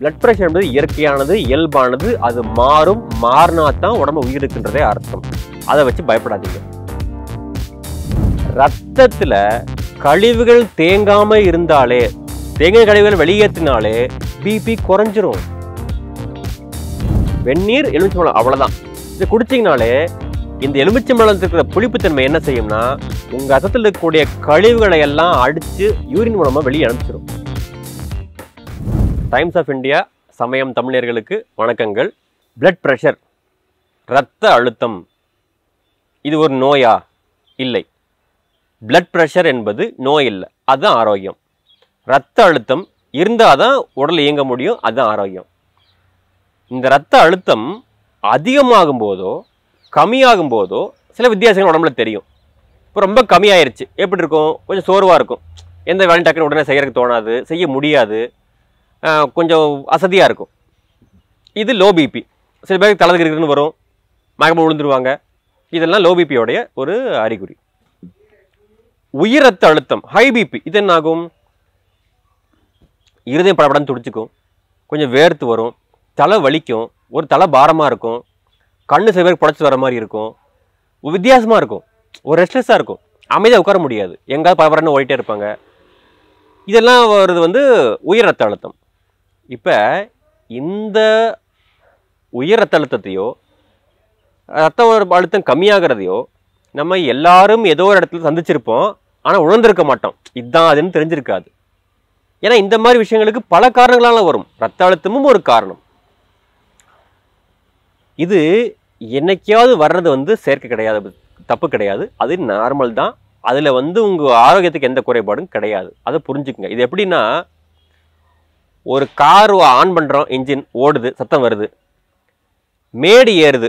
blood pressure என்பது இயற்கையானது இயல்பானது அது மாறும் மாறினா தான் உடம்பு உயிருக்குன்றதே அர்த்தம் அதை வச்சு பயப்படாதீங்க ரத்தத்தில் கழிவுகள் தேங்காமல் இருந்தாலே தேங்காய் கழிவுகள் வெளியேற்றினாலே பிபி குறைஞ்சிரும் வெந்நீர் எலுமிச்சம்பழம் அவ்வளோதான் இதை குடிச்சிங்கனாலே இந்த எலுமிச்சம்பழத்தில் இருக்கிற புளிப்புத்தன்மை என்ன செய்யும்னா உங்கள் ரத்தத்தில் இருக்கக்கூடிய கழிவுகளை எல்லாம் அடித்து யூரின் மூலமாக வெளியே அனுப்பிச்சிடும் டைம்ஸ் ஆஃப் இந்தியா சமயம் தமிழர்களுக்கு வணக்கங்கள் பிளட் ப்ரெஷர் இரத்த அழுத்தம் இது ஒரு நோயா இல்லை பிளட் ப்ரெஷர் என்பது நோய் இல்லை அதுதான் ஆரோக்கியம் இரத்த அழுத்தம் இருந்தால் தான் உடல் இயங்க முடியும் அதுதான் ஆரோக்கியம் இந்த இரத்த அழுத்தம் அதிகமாகும் போதோ கம்மியாகும் போதோ சில வித்தியாசங்கள் உடம்புல தெரியும் இப்போ ரொம்ப கம்மியாயிருச்சு எப்படி இருக்கும் கொஞ்சம் சோர்வாக இருக்கும் எந்த வேலை டக்குன்னு உடனே செய்கிறதுக்கு தோணாது செய்ய முடியாது கொஞ்சம் வசதியாக இருக்கும் இது லோ பிபி சில பேருக்கு தலை இருக்குன்னு வரும் மயக்கம் விழுந்துருவாங்க இதெல்லாம் லோ பிபியோடைய ஒரு அறிகுறி உயிர் ரத்த அழுத்தம் ஹை பிபி இது என்ன ஆகும் இருதயம் படப்படம் துடிச்சிக்கும் கொஞ்சம் வேர்த்து வரும் தலை வலிக்கும் ஒரு தலை பாரமாக இருக்கும் கண்ணு சில பேருக்கு புடச்சி வர மாதிரி இருக்கும் வித்தியாசமாக இருக்கும் ஒரு ரெஸ்ட்லெஸ்ஸாக இருக்கும் அமைதியாக உட்கார முடியாது எங்கேயாவது பரபரன்னு ஓடிட்டே இருப்பாங்க இதெல்லாம் வருது வந்து உயிர் ரத்த அழுத்தம் இப்போ இந்த உயர் ரத்த அழுத்தத்தையோ ரத்த அழுத்தம் கம்மியாகிறதையோ நம்ம எல்லாரும் ஏதோ ஒரு இடத்துல சந்திச்சிருப்போம் ஆனால் உணர்ந்திருக்க மாட்டோம் இதுதான் அதுன்னு தெரிஞ்சிருக்காது ஏன்னா இந்த மாதிரி விஷயங்களுக்கு பல காரணங்களால் வரும் ரத்த அழுத்தமும் ஒரு காரணம் இது என்னைக்காவது வர்றது வந்து சேர்க்கை கிடையாது தப்பு கிடையாது அது நார்மல் தான் அதில் வந்து உங்கள் ஆரோக்கியத்துக்கு எந்த குறைபாடும் கிடையாது அதை புரிஞ்சுக்கங்க இது எப்படின்னா ஒரு கார் ஆன் பண்ணுறோம் இன்ஜின் ஓடுது சத்தம் வருது மேடு ஏறுது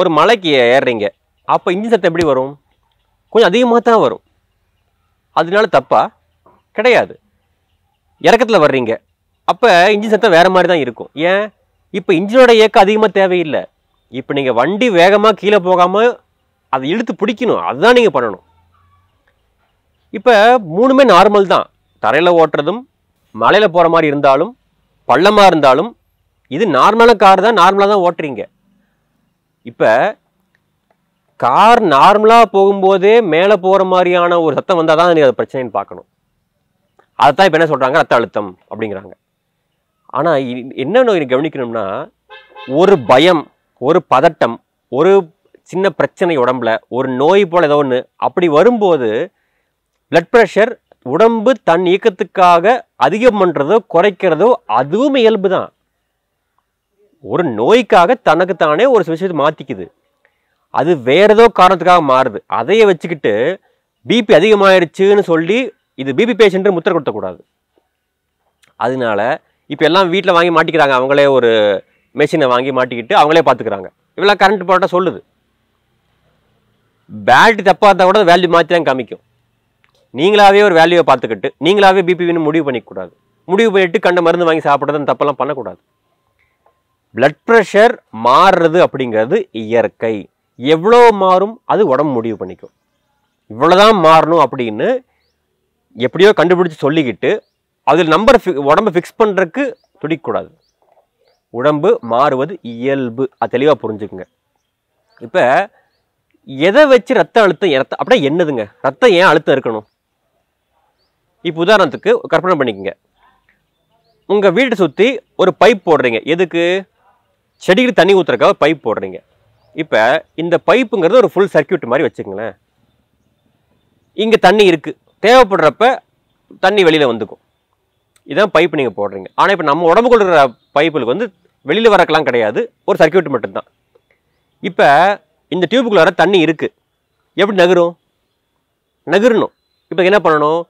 ஒரு மலைக்கு ஏறுறீங்க அப்போ இன்ஜின் சத்தம் எப்படி வரும் கொஞ்சம் அதிகமாக தான் வரும் அதனால தப்பா கிடையாது இறக்கத்தில் வர்றீங்க அப்போ இன்ஜின் சத்தம் வேறு மாதிரி தான் இருக்கும் ஏன் இப்போ இன்ஜினோட இயக்கம் அதிகமாக தேவையில்லை இப்போ நீங்கள் வண்டி வேகமாக கீழே போகாமல் அதை இழுத்து பிடிக்கணும் அதுதான் நீங்கள் பண்ணணும் இப்போ மூணுமே நார்மல் தான் தரையில் ஓட்டுறதும் மலையில் போகிற மாதிரி இருந்தாலும் பள்ளமாக இருந்தாலும் இது நார்மலாக கார் தான் நார்மலாக தான் ஓட்டுறீங்க இப்போ கார் நார்மலாக போகும்போதே மேலே போகிற மாதிரியான ஒரு சத்தம் வந்தால் தான் நீங்கள் அது பிரச்சனைன்னு பார்க்கணும் தான் இப்போ என்ன சொல்கிறாங்க ரத்த அழுத்தம் அப்படிங்கிறாங்க ஆனால் என்னென்ன கவனிக்கணும்னா ஒரு பயம் ஒரு பதட்டம் ஒரு சின்ன பிரச்சனை உடம்புல ஒரு நோய் போல் ஏதோ ஒன்று அப்படி வரும்போது பிளட் ப்ரெஷர் உடம்பு தன் இயக்கத்துக்காக அதிகம் பண்ணுறதோ குறைக்கிறதோ அதுவும் இயல்பு தான் ஒரு நோய்க்காக தனக்குத்தானே ஒரு விஷயத்தை மாற்றிக்குது அது வேறு ஏதோ காரணத்துக்காக மாறுது அதையே வச்சுக்கிட்டு பிபி அதிகமாகிடுச்சுன்னு சொல்லி இது பிபி பேஷண்ட்டு முத்திர கொடுத்தக்கூடாது அதனால இப்போ எல்லாம் வீட்டில் வாங்கி மாட்டிக்கிறாங்க அவங்களே ஒரு மெஷினை வாங்கி மாட்டிக்கிட்டு அவங்களே பார்த்துக்கிறாங்க இவெல்லாம் கரண்ட் போட்டால் சொல்லுது பேட்டரி தப்பாக இருந்தால் கூட வேல்யூ மாற்றி தான் காமிக்கும் நீங்களாவே ஒரு வேல்யூவை பார்த்துக்கிட்டு நீங்களாவே பிபிவின்னு முடிவு பண்ணிக்கூடாது முடிவு பண்ணிட்டு கண்ட மருந்து வாங்கி சாப்பிட்றதுன்னு தப்பெல்லாம் பண்ணக்கூடாது பிளட் ப்ரெஷர் மாறுறது அப்படிங்கிறது இயற்கை எவ்வளோ மாறும் அது உடம்பு முடிவு பண்ணிக்கும் இவ்வளோதான் மாறணும் அப்படின்னு எப்படியோ கண்டுபிடிச்சி சொல்லிக்கிட்டு அதில் நம்பர் ஃபி உடம்பை ஃபிக்ஸ் பண்ணுறதுக்கு துடிக்கக்கூடாது உடம்பு மாறுவது இயல்பு அது தெளிவாக புரிஞ்சுக்குங்க இப்போ எதை வச்சு ரத்த அழுத்தம் அப்படியே என்னதுங்க ரத்தம் ஏன் அழுத்தம் இருக்கணும் இப்போ உதாரணத்துக்கு கற்பனை பண்ணிக்கோங்க உங்கள் வீட்டை சுற்றி ஒரு பைப் போடுறீங்க எதுக்கு செடிக்கு தண்ணி ஊற்றுறக்காக ஒரு பைப் போடுறீங்க இப்போ இந்த பைப்புங்கிறது ஒரு ஃபுல் சர்க்கியூட் மாதிரி வச்சுக்கங்களேன் இங்கே தண்ணி இருக்குது தேவைப்படுறப்ப தண்ணி வெளியில் வந்துக்கும் இதான் பைப் நீங்கள் போடுறீங்க ஆனால் இப்போ நம்ம உடம்புக்குள்ள கொள்கிற பைப்புகளுக்கு வந்து வெளியில் வரக்கெல்லாம் கிடையாது ஒரு சர்க்கியூட் மட்டும்தான் இப்போ இந்த டியூபுக்குள்ள வர தண்ணி இருக்குது எப்படி நகரும் நகரணும் இப்போ என்ன பண்ணணும்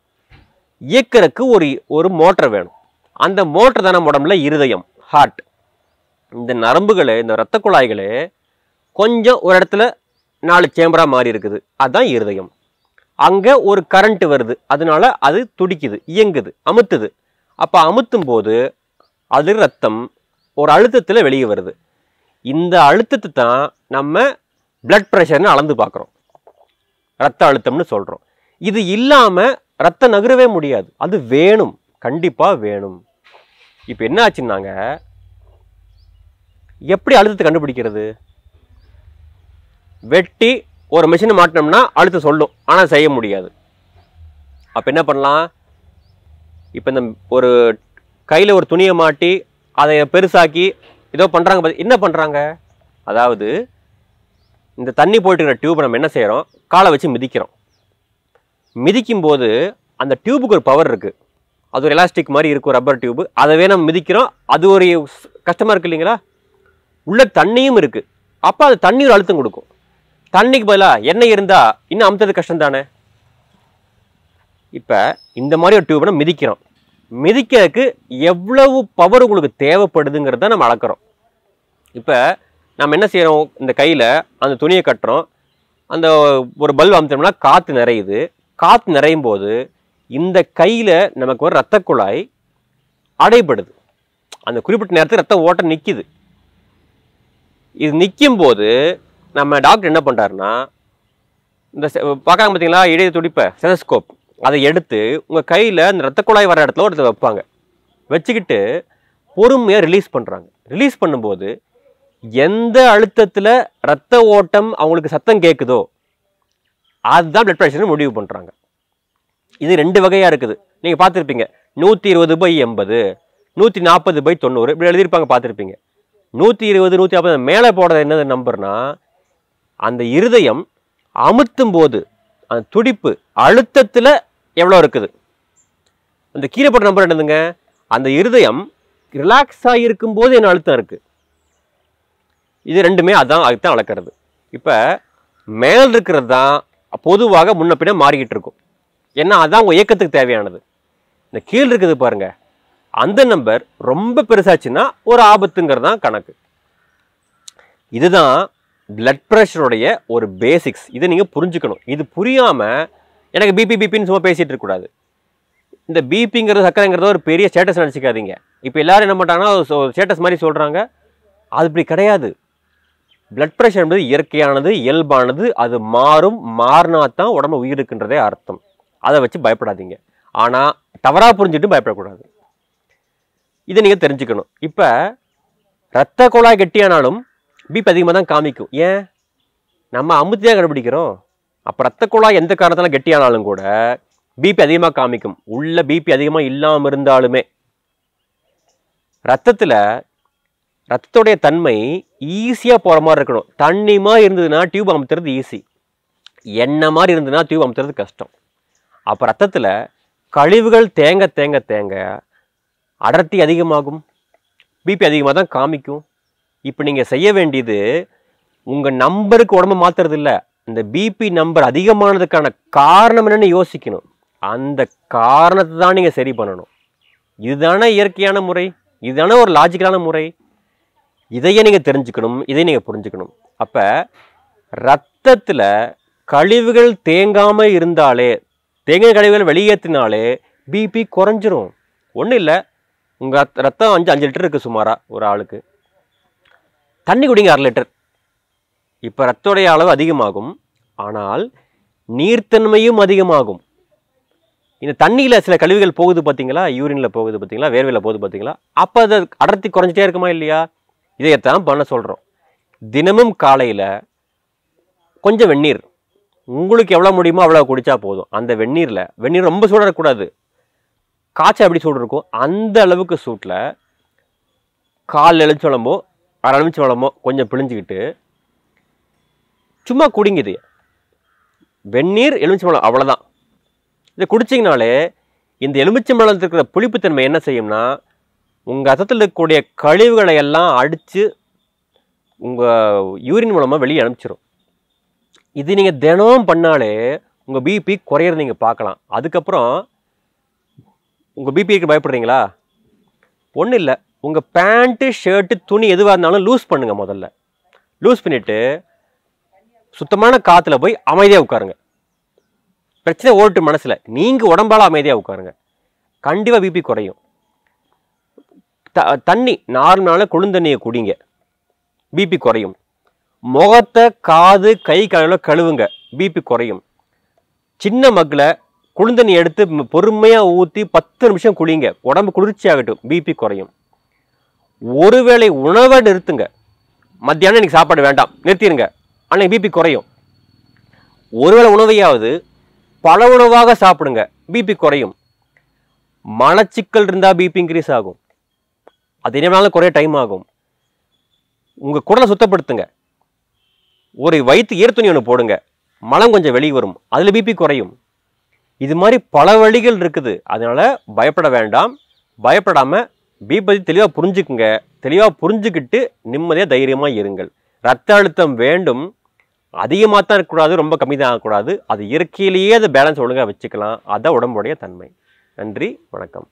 இயக்கிறதுக்கு ஒரு ஒரு மோட்டர் வேணும் அந்த மோட்டர் தான் நம்ம உடம்புல இருதயம் ஹார்ட் இந்த நரம்புகள் இந்த இரத்த குழாய்களே கொஞ்சம் ஒரு இடத்துல நாலு சேம்பராக மாறி இருக்குது அதுதான் இருதயம் அங்கே ஒரு கரண்ட் வருது அதனால அது துடிக்குது இயங்குது அமுத்துது அப்போ அமுத்தும் போது அது ரத்தம் ஒரு அழுத்தத்தில் வெளியே வருது இந்த அழுத்தத்தை தான் நம்ம பிளட் ப்ரெஷர்னு அளந்து பார்க்குறோம் ரத்த அழுத்தம்னு சொல்கிறோம் இது இல்லாமல் ரத்தம் நகரவே முடியாது அது வேணும் கண்டிப்பாக வேணும் இப்போ என்ன ஆச்சுன்னாங்க எப்படி அழுத்தத்தை கண்டுபிடிக்கிறது வெட்டி ஒரு மிஷினை மாட்டினோம்னா அழுத்தம் சொல்லும் ஆனால் செய்ய முடியாது அப்போ என்ன பண்ணலாம் இப்போ இந்த ஒரு கையில் ஒரு துணியை மாட்டி அதை பெருசாக்கி ஏதோ பண்ணுறாங்க என்ன பண்ணுறாங்க அதாவது இந்த தண்ணி போயிட்டு இருக்கிற டியூப் நம்ம என்ன செய்கிறோம் காலை வச்சு மிதிக்கிறோம் மிதிக்கும் போது அந்த டியூபுக்கு ஒரு பவர் இருக்குது அது ஒரு எலாஸ்டிக் மாதிரி இருக்கும் ரப்பர் டியூப் அதை வேணும் மிதிக்கிறோம் அது ஒரு கஷ்டமாக இருக்குது இல்லைங்களா உள்ள தண்ணியும் இருக்குது அப்போ அது தண்ணி ஒரு அழுத்தம் கொடுக்கும் தண்ணிக்கு பதிலாக எண்ணெய் இருந்தால் இன்னும் அமுத்தது கஷ்டம் தானே இப்போ இந்த மாதிரி ஒரு டியூபை மிதிக்கிறோம் மிதிக்கிறதுக்கு எவ்வளவு பவர் உங்களுக்கு தேவைப்படுதுங்கிறத நம்ம அளக்கிறோம் இப்போ நம்ம என்ன செய்கிறோம் இந்த கையில் அந்த துணியை கட்டுறோம் அந்த ஒரு பல்ப் அமுத்தோம்னா காற்று நிறையுது காற்று நிறையும் போது இந்த கையில் நமக்கு ஒரு ரத்த குழாய் அடைபடுது அந்த குறிப்பிட்ட நேரத்துக்கு ரத்த ஓட்டம் நிற்கிது இது நிற்கும் போது நம்ம டாக்டர் என்ன பண்ணுறாருன்னா இந்த பார்க்குறாங்க பார்த்தீங்களா இடையை துடிப்பை செதஸ்கோப் அதை எடுத்து உங்கள் கையில் அந்த ரத்த குழாய் வர இடத்துல ஒருத்தர் வைப்பாங்க வச்சுக்கிட்டு பொறுமையாக ரிலீஸ் பண்ணுறாங்க ரிலீஸ் பண்ணும்போது எந்த அழுத்தத்தில் ரத்த ஓட்டம் அவங்களுக்கு சத்தம் கேட்குதோ அதுதான் பிளட் ப்ரெஷர்னு முடிவு பண்ணுறாங்க இது ரெண்டு வகையாக இருக்குது நீங்கள் பார்த்துருப்பீங்க நூற்றி இருபது பை எண்பது நூற்றி நாற்பது பை தொண்ணூறு இப்படி எழுதியிருப்பாங்க பார்த்துருப்பீங்க நூற்றி இருபது நூற்றி நாற்பது மேலே போடுறது என்னது நம்பர்னா அந்த இருதயம் அமுத்தும் போது அந்த துடிப்பு அழுத்தத்தில் எவ்வளோ இருக்குது அந்த கீழே போட்ட நம்பர் என்னதுங்க அந்த இருதயம் ரிலாக்ஸ் ஆகியிருக்கும் போது என்ன அழுத்தம் இருக்குது இது ரெண்டுமே அதான் அதுதான் அளக்கிறது இப்போ மேல் இருக்கிறது தான் பொதுவாக முன்ன பின்ன மாறிக்கிட்டு இருக்கும் ஏன்னா அதான் உங்கள் இயக்கத்துக்கு தேவையானது இந்த கீழ் இருக்குது பாருங்கள் அந்த நம்பர் ரொம்ப பெருசாச்சுன்னா ஒரு ஆபத்துங்கிறது தான் கணக்கு இதுதான் பிளட் ப்ரெஷருடைய ஒரு பேசிக்ஸ் இதை நீங்கள் புரிஞ்சுக்கணும் இது புரியாமல் எனக்கு பிபி பிபின்னு சும்மா பேசிகிட்டு இருக்கக்கூடாது இந்த பிபிங்கிறது சக்கரைங்கிறத ஒரு பெரிய ஸ்டேட்டஸ் நினச்சிக்காதீங்க இப்போ எல்லோரும் என்ன பண்ணுறாங்கன்னா ஸ்டேட்டஸ் மாதிரி சொல்கிறாங்க அது இப்படி கிடையாது பிளட் ப்ரெஷர் என்பது இயற்கையானது இயல்பானது அது மாறும் மாறினா தான் உடம்பு உயிர் இருக்குன்றதே அர்த்தம் அதை வச்சு பயப்படாதீங்க ஆனால் தவறாக புரிஞ்சுட்டு பயப்படக்கூடாது இதை நீங்கள் தெரிஞ்சுக்கணும் இப்போ ரத்த குழாய் கெட்டியானாலும் பிபி அதிகமாக தான் காமிக்கும் ஏன் நம்ம அமுத்தியாக கண்டுபிடிக்கிறோம் அப்போ ரத்த குழாய் எந்த காரணத்தாலும் கெட்டியானாலும் கூட பிபி அதிகமாக காமிக்கும் உள்ள பிபி அதிகமாக இல்லாமல் இருந்தாலுமே ரத்தத்தில் ரத்தத்துடைய தன்மை ஈஸியாக போகிற மாதிரி இருக்கணும் மாதிரி இருந்ததுன்னா டியூப் அமுத்துறது ஈஸி எண்ணெய் மாதிரி இருந்ததுன்னா டியூப் அமுத்துறது கஷ்டம் அப்போ ரத்தத்தில் கழிவுகள் தேங்க தேங்க தேங்க அடர்த்தி அதிகமாகும் பிபி அதிகமாக தான் காமிக்கும் இப்போ நீங்கள் செய்ய வேண்டியது உங்கள் நம்பருக்கு உடம்பு மாற்றுறது இல்லை இந்த பிபி நம்பர் அதிகமானதுக்கான காரணம் என்னென்னு யோசிக்கணும் அந்த காரணத்தை தான் நீங்கள் சரி பண்ணணும் இதுதானே இயற்கையான முறை இதுதானே ஒரு லாஜிக்கலான முறை இதையே நீங்கள் தெரிஞ்சுக்கணும் இதை நீங்கள் புரிஞ்சுக்கணும் அப்போ ரத்தத்தில் கழிவுகள் தேங்காமல் இருந்தாலே தேங்காய் கழிவுகள் வெளியேற்றினாலே பிபி குறைஞ்சிரும் ஒன்றும் இல்லை உங்கள் ரத்தம் அஞ்சு அஞ்சு லிட்டர் இருக்குது சுமாராக ஒரு ஆளுக்கு தண்ணி குடிங்க அரை லிட்டர் இப்போ ரத்தோடைய அளவு அதிகமாகும் ஆனால் நீர்த்தன்மையும் அதிகமாகும் இந்த தண்ணியில் சில கழிவுகள் போகுது பார்த்தீங்களா யூரினில் போகுது பார்த்தீங்களா வேர்வையில் போகுது பார்த்தீங்களா அப்போ அதை அடர்த்தி குறைஞ்சிட்டே இருக்குமா இல்லையா இதையத்தான் பண்ண சொல்கிறோம் தினமும் காலையில் கொஞ்சம் வெந்நீர் உங்களுக்கு எவ்வளோ முடியுமோ அவ்வளோ குடித்தா போதும் அந்த வெந்நீரில் வெந்நீர் ரொம்ப சூடக்கூடாது காய்ச்சல் எப்படி சூடு இருக்கும் அந்த அளவுக்கு சூட்டில் காலில் கால் வளமோ அரை வளமோ கொஞ்சம் பிழிஞ்சிக்கிட்டு சும்மா குடிங்குது வெந்நீர் எலுமிச்சம்பழம் அவ்வளோதான் இதை குடிச்சிங்கனாலே இந்த எலுமிச்சம்பழத்துக்கு இருக்கிற புளிப்புத்தன்மை என்ன செய்யும்னா உங்கள் ரத்தத்தில் இருக்கக்கூடிய கழிவுகளை எல்லாம் அடித்து உங்கள் யூரின் மூலமாக வெளியே அனுப்பிச்சிடும் இது நீங்கள் தினமும் பண்ணாலே உங்கள் பிபி குறையிறது நீங்கள் பார்க்கலாம் அதுக்கப்புறம் உங்கள் பிபிக்கு பயப்படுறீங்களா ஒன்றும் இல்லை உங்கள் பேண்ட்டு ஷர்ட்டு துணி எதுவாக இருந்தாலும் லூஸ் பண்ணுங்கள் முதல்ல லூஸ் பண்ணிவிட்டு சுத்தமான காற்றுல போய் அமைதியாக உட்காருங்க பிரச்சனை ஓட்டு மனசில் நீங்கள் உடம்பால் அமைதியாக உட்காருங்க கண்டிப்பாக பிபி குறையும் த தண்ணி நார்மலான குளிந்தண்ணியை குடிங்க பிபி குறையும் முகத்தை காது கை காலில் கழுவுங்க பிபி குறையும் சின்ன மக்களை குளிந்தண்ணி எடுத்து பொறுமையாக ஊற்றி பத்து நிமிஷம் குளிங்க உடம்பு குளிர்ச்சி ஆகட்டும் பிபி குறையும் ஒருவேளை உணவை நிறுத்துங்க மத்தியானம் இன்னைக்கு சாப்பாடு வேண்டாம் நிறுத்திடுங்க அன்னைக்கு பிபி குறையும் ஒருவேளை உணவையாவது பல உணவாக சாப்பிடுங்க பிபி குறையும் மலச்சிக்கல் இருந்தால் பிபி இன்க்ரீஸ் ஆகும் அது இனிமேலாம் குறைய டைம் ஆகும் உங்கள் குடலை சுத்தப்படுத்துங்க ஒரு வயிற்று ஈரத்துணி ஒன்று போடுங்க மலம் கொஞ்சம் வெளியே வரும் அதில் பிபி குறையும் இது மாதிரி பல வழிகள் இருக்குது அதனால் பயப்பட வேண்டாம் பயப்படாமல் பிபதி தெளிவாக புரிஞ்சுக்குங்க தெளிவாக புரிஞ்சுக்கிட்டு நிம்மதியாக தைரியமாக இருங்கள் ரத்த அழுத்தம் வேண்டும் அதிகமாக தான் இருக்கக்கூடாது ரொம்ப கம்மி தான் ஆகக்கூடாது அது இயற்கையிலேயே அதை பேலன்ஸ் ஒழுங்காக வச்சுக்கலாம் அதான் உடம்புடைய தன்மை நன்றி வணக்கம்